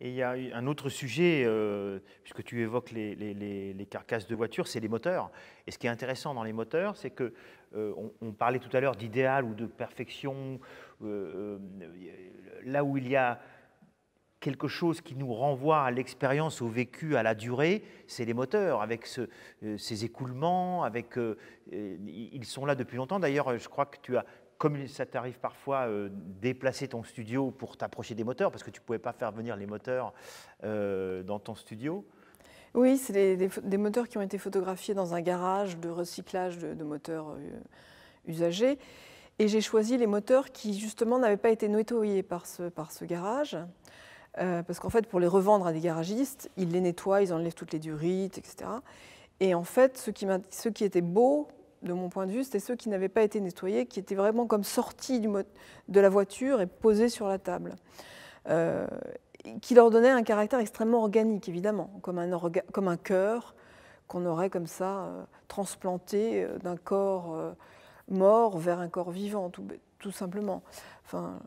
Et il y a un autre sujet, euh, puisque tu évoques les, carcasses de voitures, c'est les moteurs. Et ce qui est intéressant dans les moteurs, c'est que euh, on, parlait tout à l'heure d'idéal ou de perfection, euh, là où il y a quelque chose qui nous renvoie à l'expérience, au vécu, à la durée, c'est les moteurs, avec ces écoulements, avec, ils sont là depuis longtemps. D'ailleurs, je crois que tu as comme ça t'arrive parfois euh, déplacer ton studio pour t'approcher des moteurs, parce que tu ne pouvais pas faire venir les moteurs euh, dans ton studio. Oui, c'est des, moteurs qui ont été photographiés dans un garage de recyclage de, moteurs euh, usagés. Et j'ai choisi les moteurs qui, justement, n'avaient pas été nettoyés par ce, par ce garage. parce qu'en fait, pour les revendre à des garagistes, ils les nettoient, ils enlèvent toutes les durites, etc. Et en fait, ce qui, ce qui était beau de mon point de vue, c'était ceux qui n'avaient pas été nettoyés, qui étaient vraiment comme sortis de la voiture et posés sur la table. Euh, qui leur donnait un caractère extrêmement organique, évidemment, comme un, comme un cœur qu'on aurait comme ça euh, transplanté euh, d'un corps mort vers un corps vivant, tout, tout simplement. Enfin,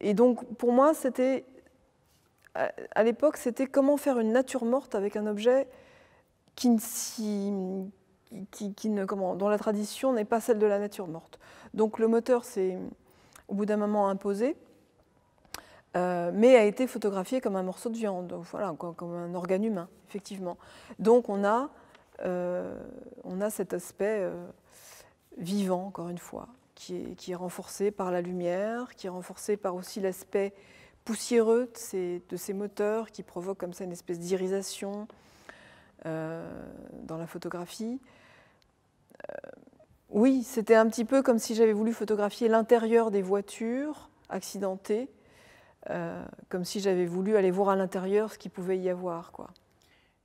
et donc, pour moi, c'était. À l'époque, c'était comment faire une nature morte avec un objet qui ne s'y dont la tradition n'est pas celle de la nature morte. Donc le moteur s'est au bout d'un moment imposé, euh, mais a été photographié comme un morceau de viande, voilà, comme un organe humain, effectivement. Donc on a, euh, cet aspect euh, vivant, encore une fois, qui est, renforcé par la lumière, qui est renforcé par aussi l'aspect poussiéreux de ces, moteurs qui provoque comme ça une espèce d'irisation dans la photographie oui, c'était un petit peu comme si j'avais voulu photographier l'intérieur des voitures accidentées, euh, comme si j'avais voulu aller voir à l'intérieur ce qu'il pouvait y avoir. Quoi.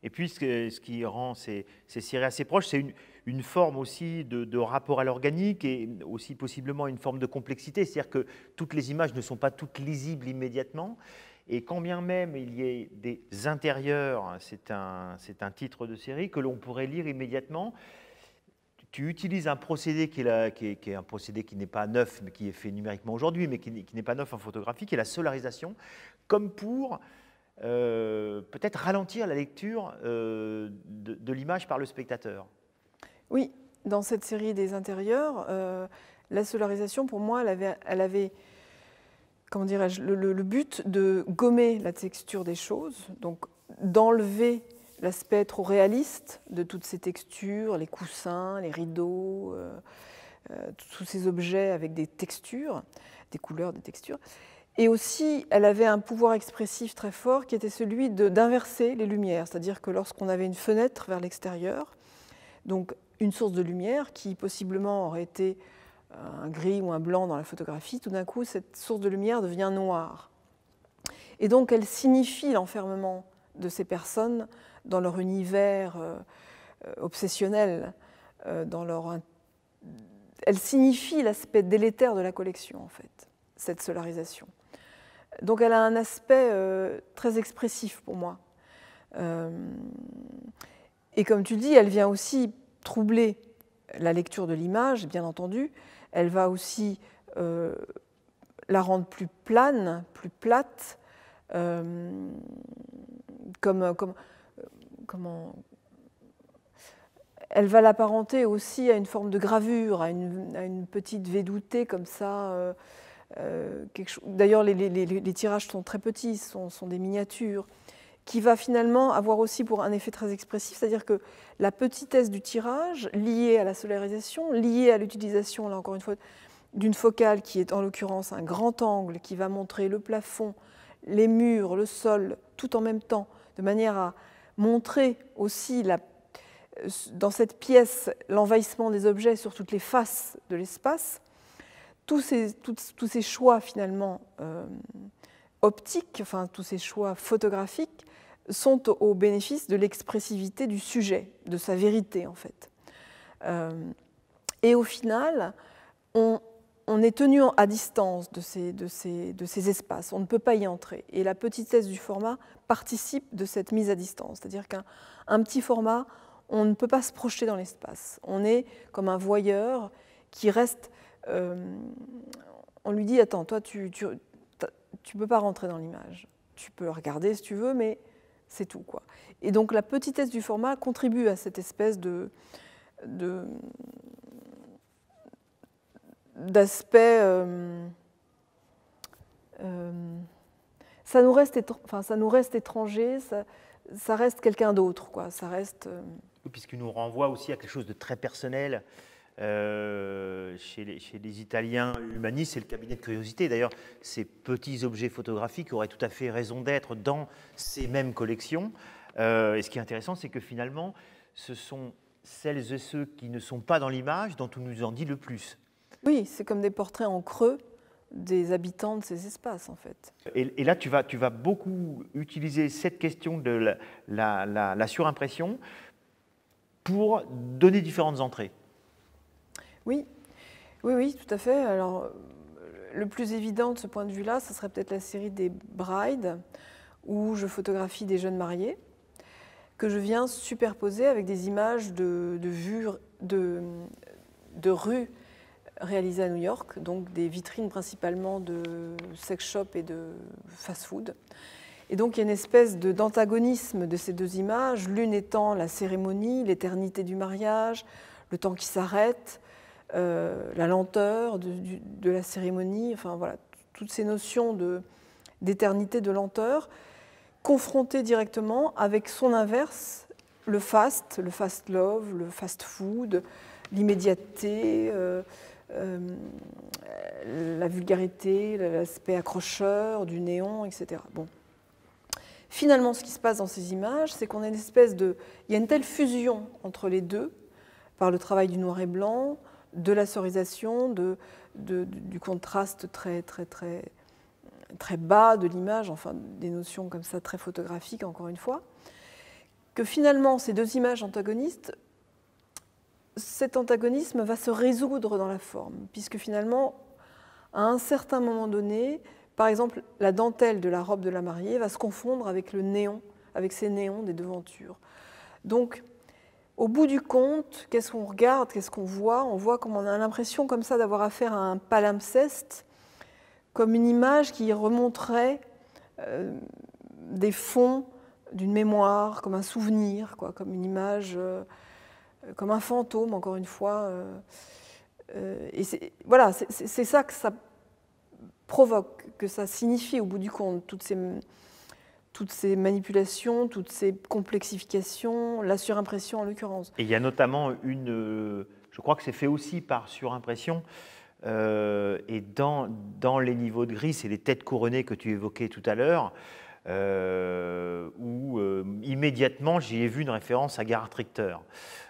Et puis, ce, qui rend ces, séries assez proches, c'est une, forme aussi de, rapport à l'organique et aussi possiblement une forme de complexité. C'est-à-dire que toutes les images ne sont pas toutes lisibles immédiatement. Et quand bien même il y ait des intérieurs, hein, c'est un titre de série que l'on pourrait lire immédiatement, tu utilises un procédé qui est, est, un procédé qui n'est pas neuf, mais qui est fait numériquement aujourd'hui, mais qui, n'est pas neuf en photographie, qui est la solarisation, comme pour euh, peut-être ralentir la lecture euh, de, l'image par le spectateur. Oui, dans cette série des intérieurs, euh, la solarisation, pour moi, elle avait, elle avait comment dirais-je, le, le, but de gommer la texture des choses, donc d'enlever l'aspect trop réaliste de toutes ces textures, les coussins, les rideaux, euh, euh, tous ces objets avec des textures, des couleurs, des textures. Et aussi, elle avait un pouvoir expressif très fort qui était celui d'inverser les lumières, c'est-à-dire que lorsqu'on avait une fenêtre vers l'extérieur, donc une source de lumière qui possiblement aurait été un gris ou un blanc dans la photographie, tout d'un coup, cette source de lumière devient noire. Et donc, elle signifie l'enfermement de ces personnes dans leur univers euh, euh, obsessionnel, euh, dans leur... Elle signifie l'aspect délétère de la collection, en fait, cette solarisation. Donc elle a un aspect très expressif pour moi. et comme tu le dis, elle vient aussi troubler la lecture de l'image, bien entendu. Elle va aussi la rendre plus plane, plus plate, comme, comme, comment elle va l'apparenter aussi à une forme de gravure, à une, petite védoutée comme ça. Euh, euh, d'ailleurs, les, tirages sont très petits, sont, sont des miniatures, qui va finalement avoir aussi pour un effet très expressif, c'est-à-dire que la petitesse du tirage, liée à la solarisation, liée à l'utilisation, là encore une fois, d'une focale qui est en l'occurrence un grand angle qui va montrer le plafond, les murs, le sol, tout en même temps, de manière à montrer aussi dans cette pièce l'envahissement des objets sur toutes les faces de l'espace, tous ces, choix finalement euh, optiques, enfin tous ces choix photographiques, sont au, bénéfice de l'expressivité du sujet, de sa vérité en fait. Euh, et au final, on, on est tenu à distance de ces, de, ces, de ces, espaces, on ne peut pas y entrer. Et la petitesse du format participe de cette mise à distance, c'est-à-dire qu'un petit format, on ne peut pas se projeter dans l'espace. On est comme un voyeur qui reste... Euh, on lui dit, attends, toi, tu ne peux pas rentrer dans l'image. Tu peux regarder si tu veux, mais c'est tout. Quoi. Et donc la petitesse du format contribue à cette espèce de, de d'aspect. Euh, euh, ça nous reste, enfin, ça nous reste étranger, ça, reste quelqu'un d'autre, quoi. Ça reste. Euh, Puisqu'il nous renvoie aussi à quelque chose de très personnel. chez, les, chez, les, Italiens humanistes, c'est le cabinet de curiosité. D'ailleurs, ces petits objets photographiques auraient tout à fait raison d'être dans ces mêmes collections. et ce qui est intéressant, c'est que finalement, ce sont celles et ceux qui ne sont pas dans l'image dont on nous en dit le plus. Oui, c'est comme des portraits en creux des habitants de ces espaces, en fait. Et, là, tu vas, tu vas beaucoup utiliser cette question de la, surimpression pour donner différentes entrées. Oui, oui, oui, tout à fait. Alors, le plus évident de ce point de vue-là, ce serait peut-être la série des Brides, où je photographie des jeunes mariés, que je viens superposer avec des images de, vues, de rues réalisé à New York, donc des vitrines principalement de sex shop et de fast-food. Et donc il y a une espèce d'antagonisme de ces deux images, l'une étant la cérémonie, l'éternité du mariage, le temps qui s'arrête, euh, la lenteur de, la cérémonie, enfin voilà, toutes ces notions d'éternité, de, lenteur, confrontées directement avec son inverse, le fast, le fast love, le fast food, l'immédiateté. Euh, euh, la vulgarité, l'aspect accrocheur du néon, etc. Bon. Finalement, ce qui se passe dans ces images, c'est qu'on a une espèce de... Il y a une telle fusion entre les deux, par le travail du noir et blanc, de la sorisation, du contraste très, très, très, très bas de l'image, enfin des notions comme ça très photographiques, encore une fois, que finalement ces deux images antagonistes cet antagonisme va se résoudre dans la forme, puisque finalement, à un certain moment donné, par exemple, la dentelle de la robe de la mariée va se confondre avec le néon, avec ces néons des devantures. Donc, au bout du compte, qu'est-ce qu'on regarde, qu'est-ce qu'on voit On voit comme on a l'impression comme ça d'avoir affaire à un palimpseste, comme une image qui remonterait euh, des fonds d'une mémoire, comme un souvenir, quoi, comme une image. Euh, euh, comme un fantôme, encore une fois. Euh, euh, et voilà, c'est ça que ça provoque, que ça signifie au bout du compte, toutes ces, toutes ces manipulations, toutes ces complexifications, la surimpression en l'occurrence. Et il y a notamment une, je crois que c'est fait aussi par surimpression, et dans, dans les niveaux de gris, c'est les têtes couronnées que tu évoquais tout à l'heure, euh, où euh, immédiatement j'y ai vu une référence à Gerhard Richter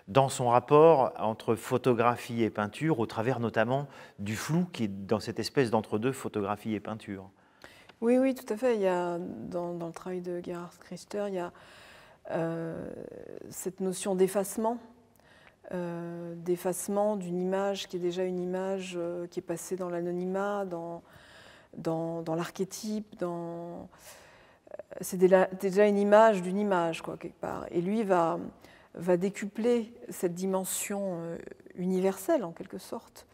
dans son rapport entre photographie et peinture, au travers notamment du flou qui est dans cette espèce d'entre-deux photographie et peinture. Oui, oui, tout à fait. Il y a, dans, le travail de Gerhard Richter, il y a euh, cette notion d'effacement, euh, d'effacement d'une image qui est déjà une image qui est passée dans l'anonymat, dans, dans, dans l'archétype, dans c'est déjà une image d'une image, quoi, quelque part. Et lui va, décupler cette dimension euh, universelle, en quelque sorte,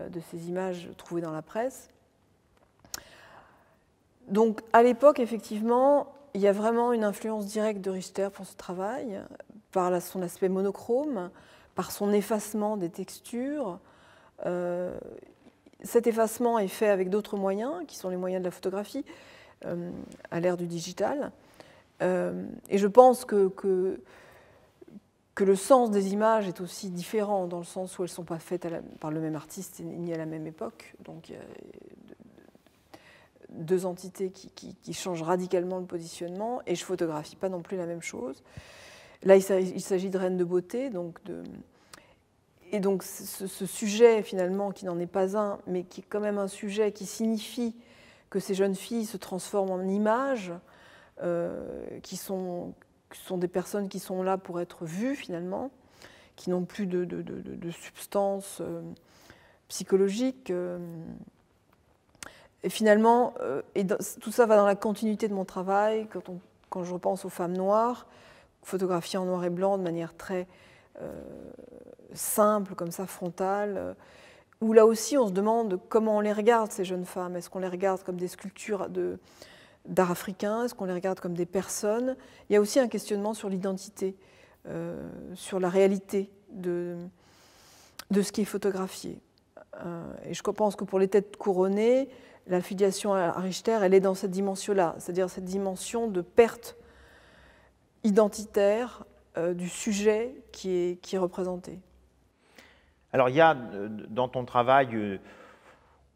euh, de ces images trouvées dans la presse. Donc, à l'époque, effectivement, il y a vraiment une influence directe de Richter pour ce travail, par son aspect monochrome, par son effacement des textures. Euh, cet effacement est fait avec d'autres moyens, qui sont les moyens de la photographie. Euh, à l'ère du digital. Euh, et je pense que, que, le sens des images est aussi différent, dans le sens où elles ne sont pas faites par le même artiste ni à la même époque. Donc, deux entités qui, qui, changent radicalement le positionnement et je photographie pas non plus la même chose. Là, il s'agit de reine de beauté, donc de... et donc ce, ce sujet finalement qui n'en est pas un, mais qui est quand même un sujet qui signifie que ces jeunes filles se transforment en images, euh, qui, sont, qui sont des personnes qui sont là pour être vues finalement, qui n'ont plus de, de, de, substance euh, psychologique. Euh. et finalement, et tout ça va dans la continuité de mon travail, quand, on, quand je repense aux femmes noires, photographiées en noir et blanc de manière très simple, comme ça, frontale où là aussi on se demande comment on les regarde, ces jeunes femmes. Est-ce qu'on les regarde comme des sculptures d'art africain Est-ce qu'on les regarde comme des personnes Il y a aussi un questionnement sur l'identité, euh, sur la réalité de, de ce qui est photographié. Euh, et je pense que pour les têtes couronnées, la filiation à Richter, elle est dans cette dimension-là, c'est-à-dire cette dimension de perte identitaire euh, du sujet qui est, qui est représenté. Alors il y a euh, dans ton travail, euh,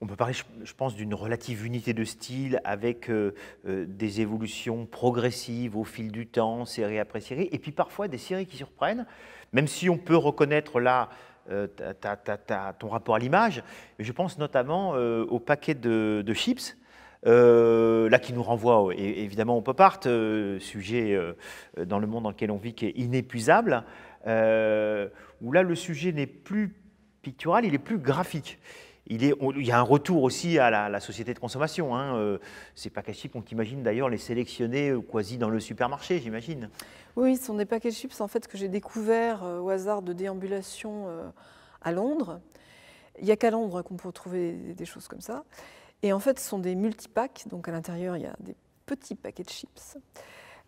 on peut parler, je pense, d'une relative unité de style avec euh, des évolutions progressives au fil du temps, série après série, et puis parfois des séries qui surprennent, même si on peut reconnaître là ton rapport à l'image. Je pense notamment au paquet de, chips. là, qui nous renvoie évidemment au pop art, sujet dans le monde dans lequel on vit qui est inépuisable, où là le sujet n'est plus pictural, il est plus graphique. Il, est, il y a un retour aussi à la, société de consommation. Hein. Euh, ces chips, on t'imagine d'ailleurs les sélectionner euh, quasi dans le supermarché, j'imagine. Oui, ce sont des de chips en fait, que j'ai découvert euh, au hasard de déambulation euh, à Londres. Il n'y a qu'à Londres qu'on peut trouver des choses comme ça. Et en fait, ce sont des multipacks. Donc à l'intérieur, il y a des petits paquets de chips.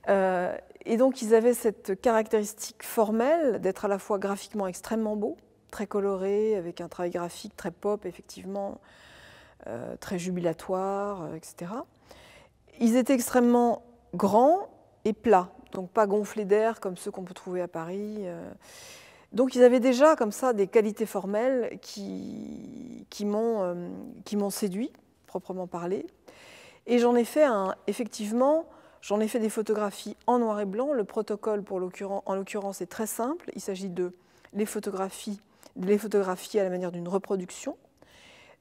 et donc, ils avaient cette caractéristique formelle d'être à la fois graphiquement extrêmement beaux, très coloré, avec un travail graphique très pop, effectivement, euh, très jubilatoire, euh, etc. Ils étaient extrêmement grands et plats, donc pas gonflés d'air comme ceux qu'on peut trouver à Paris. Euh. Donc ils avaient déjà comme ça des qualités formelles qui, qui m'ont séduit, proprement parlé. Et j'en ai fait un, effectivement, j'en ai fait des photographies en noir et blanc. Le protocole, pour en l'occurrence, est très simple. Il s'agit de les photographies de les photographier à la manière d'une reproduction,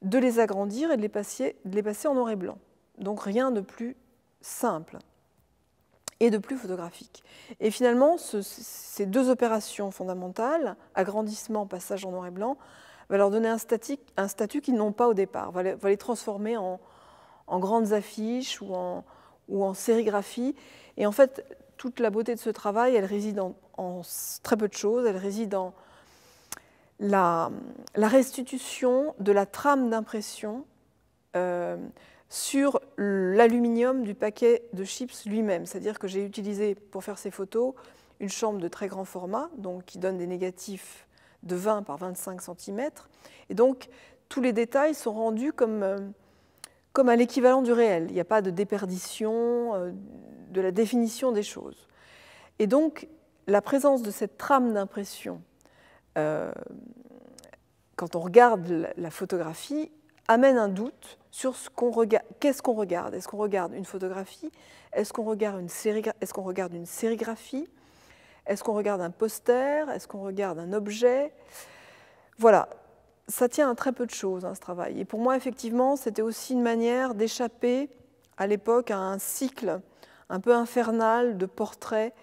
de les agrandir et de les, passer, de les passer en noir et blanc. Donc rien de plus simple et de plus photographique. Et finalement, ces deux opérations fondamentales, agrandissement, passage en noir et blanc, va leur donner un, statique, un statut qu'ils n'ont pas au départ, va les, les transformer en, grandes affiches ou en, ou en sérigraphie. Et en fait, toute la beauté de ce travail, elle réside en, en très peu de choses, elle réside en la, restitution de la trame d'impression euh, sur l'aluminium du paquet de chips lui-même. C'est-à-dire que j'ai utilisé pour faire ces photos une chambre de très grand format, donc qui donne des négatifs de 20 par 25 cm. Et donc, tous les détails sont rendus euh, comme, à l'équivalent du réel. Il n'y a pas de déperdition, euh, de la définition des choses. Et donc, la présence de cette trame d'impression euh, quand on regarde la photographie, amène un doute sur ce qu'on regarde. Qu'est-ce qu'on regarde Est-ce qu'on regarde une photographie Est-ce qu'on regarde une, Est-ce qu'on regarde une sérigraphie Est-ce qu'on regarde un poster Est-ce qu'on regarde un objet Voilà, ça tient à très peu de choses, hein, ce travail. Et pour moi, effectivement, c'était aussi une manière d'échapper à l'époque à un cycle un peu infernal de portraits,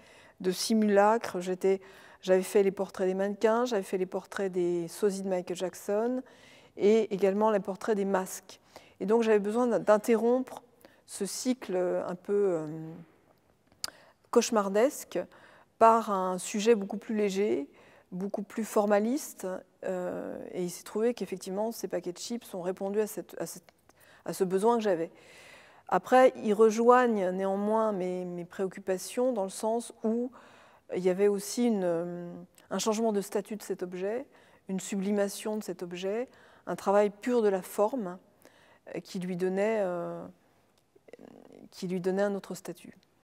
de simulacres. J'étais j'avais fait les portraits des mannequins, j'avais fait les portraits des sosies de Michael Jackson et également les portraits des masques. Et donc j'avais besoin d'interrompre ce cycle euh, un peu euh, cauchemardesque par un sujet beaucoup plus léger, beaucoup plus formaliste. Euh, et il s'est trouvé qu'effectivement, ces paquets de chips ont répondu à, cette, à, ce besoin que j'avais. Après, ils rejoignent néanmoins mes, préoccupations dans le sens où il y avait aussi euh, un changement de statut de cet objet, une sublimation de cet objet, un travail pur de la forme euh, qui lui donnait, euh, qui lui donnait un autre statut.